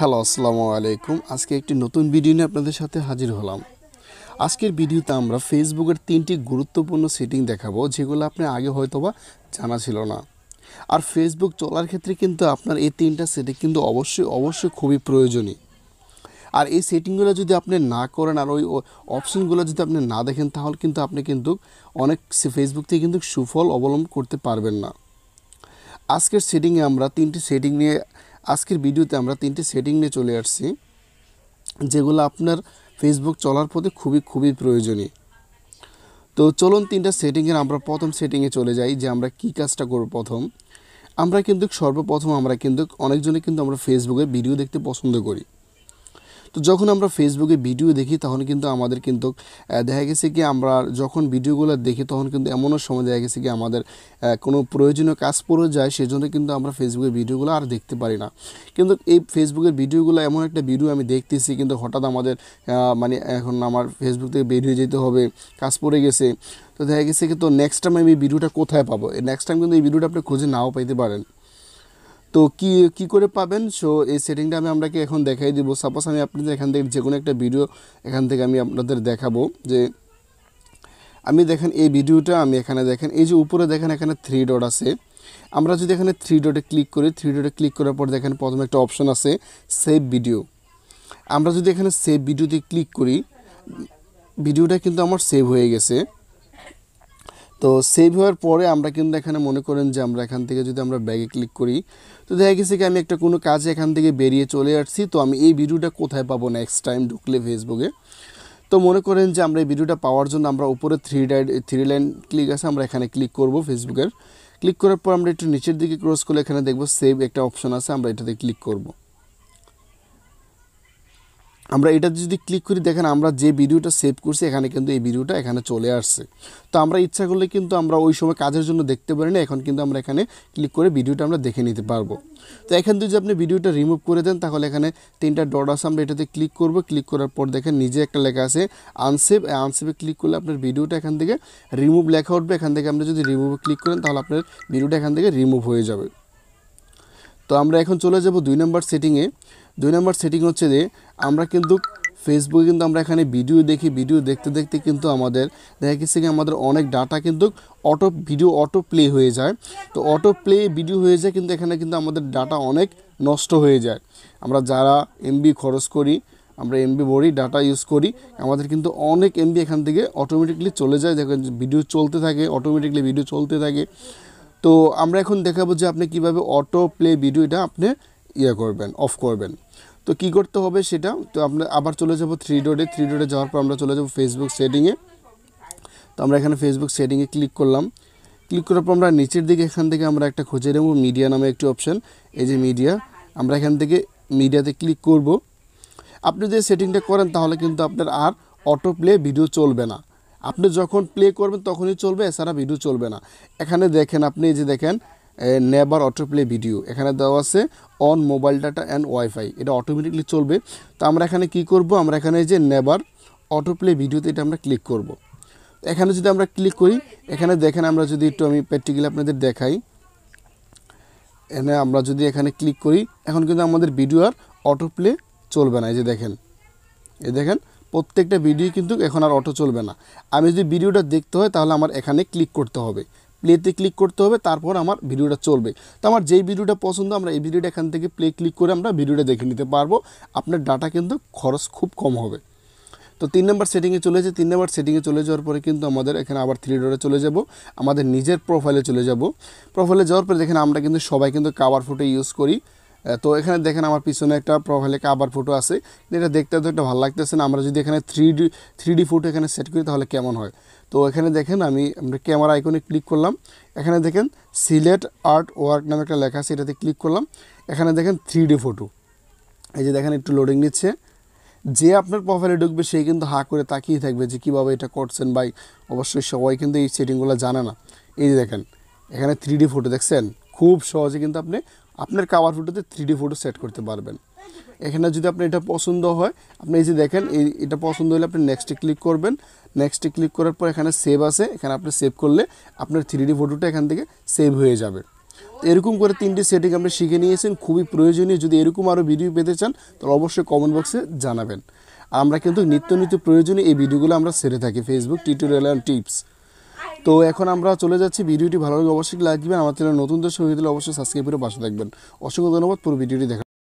Hello আসসালামু আলাইকুম আজকে একটি নতুন ভিডিও নিয়ে আপনাদের সাথে হাজির হলাম আজকের ভিডিওতে আমরা ফেসবুকের তিনটি গুরুত্বপূর্ণ সেটিং দেখাবো যেগুলো আপনি আগে হয়তোবা জানা ছিল না আর ফেসবুক চলার ক্ষেত্রে কিন্তু আপনার এই তিনটা সেটিং কিন্তু অবশ্যই অবশ্যই খুবই প্রয়োজনীয় আর এই সেটিংগুলো যদি আপনি না করেন আর ওই অপশনগুলো যদি আপনি না দেখেন তাহলে কিন্তু আপনি কিন্তু অনেক ফেসবুক থেকে কিন্তু সুফল অবলম্বন করতে পারবেন না আজকের সেটিংয়ে আমরা তিনটি সেটিং নিয়ে আজকের ভিডিওতে আমরা তিনটি সেটিং নিয়ে চলে আসছি যেগুলো আপনার ফেসবুক চলার পথে খুবই খুবই প্রয়োজনীয় তো চলুন তিনটা সেটিংয়ের আমরা প্রথম সেটিংয়ে চলে যাই যে আমরা কি কাজটা করব প্রথম আমরা কিন্তু সর্বপ্রথম আমরা কিন্তু অনেকজনে কিন্তু আমরা ফেসবুকে ভিডিও দেখতে পছন্দ করি তো যখন আমরা ফেসবুকে ভিডিও দেখি তখন কিন্তু আমাদের কিন্তু দেখা গেছে কি আমরা যখন ভিডিওগুলো দেখি তখন কিন্তু এমনও সময় দেখা গেছে কি আমাদের কোনো প্রয়োজনীয় কাজ পড়ে যায় সেজন্য কিন্তু আমরা ফেসবুকের ভিডিওগুলো আর দেখতে পারি না কিন্তু এই ফেসবুকের ভিডিওগুলো এমন একটা ভিডিও আমি দেখতেছি কিন্তু হঠাৎ আমাদের মানে এখন আমার ফেসবুক থেকে বেরিয়ে যেতে হবে কাজ পড়ে গেছে তো দেখা গেছে কি তো নেক্সট টাইম আমি এই ভিডিওটা কোথায় পাবো নেক্সট টাইম কিন্তু এই ভিডিওটা আপনি খুঁজে নাও পাইতে পারেন তো কি কি করে পাবেন সো এই সেটিংটা আমি আপনাকে এখন দেখাই দিব সাপোজ আমি আপনাদের এখান থেকে যে কোনো একটা ভিডিও এখান থেকে আমি আপনাদের দেখাবো যে আমি দেখেন এই ভিডিওটা আমি এখানে দেখেন এই যে উপরে দেখেন এখানে থ্রি ডট আছে আমরা যদি এখানে থ্রি ডটে ক্লিক করি থ্রি ডটে ক্লিক করার পর দেখেন প্রথমে একটা অপশন আছে সেভ ভিডিও আমরা যদি এখানে সেভ ভিডিওতে ক্লিক করি ভিডিওটা কিন্তু আমার সেভ হয়ে গেছে তো সেভ হওয়ার পরে আমরা কিন্তু এখানে মনে করেন যে আমরা এখান থেকে যদি আমরা ব্যাগে ক্লিক করি তো দেখা গেছে কি আমি একটা কোনো কাজে এখান থেকে বেরিয়ে চলে আসছি তো আমি এই ভিডিওটা কোথায় পাবো নেক্সট টাইম ঢুকলে ফেসবুকে তো মনে করেন যে আমরা এই ভিডিওটা পাওয়ার জন্য আমরা উপরে three dot three line click আছে আমরা এখানে ক্লিক করব ফেসবুকের ক্লিক করার পর আমরা একটু নিচের দিকে ক্রস করলে এখানে দেখবো সেভ একটা অপশন আছে আমরা এটাতে ক্লিক করবো আমরা এটা যদি ক্লিক করি দেখেন আমরা যে ভিডিওটা সেভ করছি এখানে কিন্তু এই ভিডিওটা এখানে চলে আসছে তো আমরা ইচ্ছা করলে কিন্তু আমরা ওই সময় কাজের জন্য দেখতে পারি না এখন কিন্তু আমরা এখানে ক্লিক করে ভিডিওটা আমরা দেখে নিতে পারবো তো এখান থেকে যদি আপনি ভিডিওটা রিমুভ করে দেন তাহলে এখানে তিনটা ডট আছে আমরা এটাতে ক্লিক করব ক্লিক করার পর দেখেন নিজে একটা লেখা আছে আনসেভ আনসেভে ক্লিক করলে আপনার ভিডিওটা এখান থেকে রিমুভ লেখা উঠবে এখান থেকে আপনি যদি রিমুভে ক্লিক করেন তাহলে আপনার ভিডিওটা এখান থেকে রিমুভ হয়ে যাবে তো আমরা এখন চলে যাব দুই নম্বর সেটিংয়ে দুই নম্বর সেটিং হচ্ছে যে আমরা কিন্তু ফেসবুকে কিন্তু আমরা এখানে ভিডিও দেখি ভিডিও দেখতে দেখতে কিন্তু আমাদের দেখা গেছে কি আমাদের অনেক ডাটা কিন্তু অটো ভিডিও অটো প্লে হয়ে যায় তো অটো প্লে ভিডিও হয়ে যায় কিন্তু এখানে কিন্তু আমাদের ডাটা অনেক নষ্ট হয়ে যায় আমরা যারা এমবি খরচ করি আমরা এমবি ভরি ডাটা ইউজ করি আমাদের কিন্তু অনেক এমবি এখান থেকে অটোমেটিকলি চলে যায় দেখেন ভিডিও চলতে থাকে অটোমেটিকলি ভিডিও চলতে থাকে তো আমরা এখন দেখাবো যে আপনি কিভাবে অটো প্লে ভিডিও এটা আপনি ইয়ে করবেন অফ করবেন তো কি করতে হবে সেটা তো আমরা আবার চলে যাব থ্রি ডোডে থ্রি ডোডে যাওয়ার পর আমরা চলে যাব ফেসবুক সেটিংয়ে তো আমরা এখানে ফেসবুক সেটিংয়ে ক্লিক করলাম ক্লিক করার পর আমরা নিচের দিকে এখান থেকে আমরা একটা খুঁজে নেব মিডিয়া নামে একটি অপশান এই যে মিডিয়া আমরা এখান থেকে মিডিয়াতে ক্লিক করব আপনি যদি সেটিংটা করেন তাহলে কিন্তু আপনার আর অটো প্লে ভিডিও চলবে না আপনি যখন প্লে করবেন তখনই চলবে এছাড়া ভিডিও চলবে না এখানে দেখেন আপনি এই যে দেখেন নেবার অটো প্লে ভিডিও এখানে দেওয়া আছে on mobile data and WiFi এটা অটোমেটিকলি চলবে তো আমরা এখানে কি করব আমরা এখানে যে নেবার অটো প্লে ভিডিওতে এটা আমরা ক্লিক করব। এখানে যদি আমরা ক্লিক করি এখানে দেখেন আমরা যদি একটু আমি প্র্যাকটিক্যালি আপনাদের দেখাই এখানে আমরা যদি এখানে ক্লিক করি এখন কিন্তু আমাদের ভিডিও আর অটো প্লে চলবে না এই যে দেখেন এই দেখেন প্রত্যেকটা ভিডিও কিন্তু এখন আর অটো চলবে না আমি যদি ভিডিওটা দেখতে হয় তাহলে আমার এখানে ক্লিক করতে হবে প্লেতে ক্লিক করতে হবে তারপর আমার ভিডিওটা চলবে তো আমার যেই ভিডিওটা পছন্দ আমরা এই ভিডিওটা এখান থেকে প্লে ক্লিক করে আমরা ভিডিওটা দেখে নিতে পারবো আপনার ডাটা কিন্তু খরচ খুব কম হবে তো তিন নম্বর সেটিংয়ে চলে যাচ্ছে তিন নম্বর সেটিংয়ে চলে যাওয়ার পরে কিন্তু আমাদের এখানে আবার থ্রি ডোরে চলে যাব আমাদের নিজের প্রোফাইলে চলে যাব প্রোফাইলে যাওয়ার পরে দেখেন আমরা কিন্তু সবাই কিন্তু কাভার ফুটে ইউজ করি তো এখানে দেখেন আমার পিছনে একটা প্রোফাইলে কাবার ফটো আছে এটা দেখতে তো একটা ভালো লাগতেছে না আমরা যদি এখানে three D three D photo এখানে সেট করি তাহলে কেমন হয় তো এখানে দেখেন আমি আমরা ক্যামেরা আইকনে ক্লিক করলাম এখানে দেখেন সিলেট আর্ট ওয়ার্ক নামে একটা লেখা আছে এটাতে ক্লিক করলাম এখানে দেখেন থ্রি ডি ফটো এই যে দেখেন একটু লোডিং নিচ্ছে যে আপনার প্রোফাইলে ঢুকবে সেই কিন্তু হা করে তাকিয়ে থাকবে যে কীভাবে এটা করছেন ভাই অবশ্যই সবাই কিন্তু এই সেটিংগুলো জানে না এই যে দেখেন এখানে থ্রি ডি ফটো দেখছেন খুব সহজে কিন্তু আপনি আপনার কাভার ফটোতে থ্রি ফটো সেট করতে পারবেন এখানে যদি আপনার এটা পছন্দ হয় আপনি এই যে দেখেন এই এটা পছন্দ হলে আপনি নেক্সটে ক্লিক করবেন নেক্সটে ক্লিক করার পর এখানে সেভ আছে এখানে আপনি সেভ করলে আপনার থ্রি ফটোটা এখান থেকে সেভ হয়ে যাবে এরকম করে তিনটি সেটিং আপনি শিখে নিয়েছেন খুবই প্রয়োজনীয় যদি এরকম আরও ভিডিও পেতে চান তাহলে অবশ্যই কমেন্ট বক্সে জানাবেন আমরা কিন্তু নিত্য নিত্য প্রয়োজনীয় এই ভিডিওগুলো আমরা সেরে থাকি ফেসবুক টিউটোরিয়াল অ্যান্ড টিপস তো এখন আমরা চলে যাচ্ছি ভিডিওটি ভালো লাগে অবশ্যই লাইক দিবেন আমার চ্যানেল নতুন দর্শক হয়ে অবশ্যই সাবস্ক্রাইব করে পাশে থাকবেন অসংখ্য ধন্যবাদ পুরো ভিডিওটি দেখা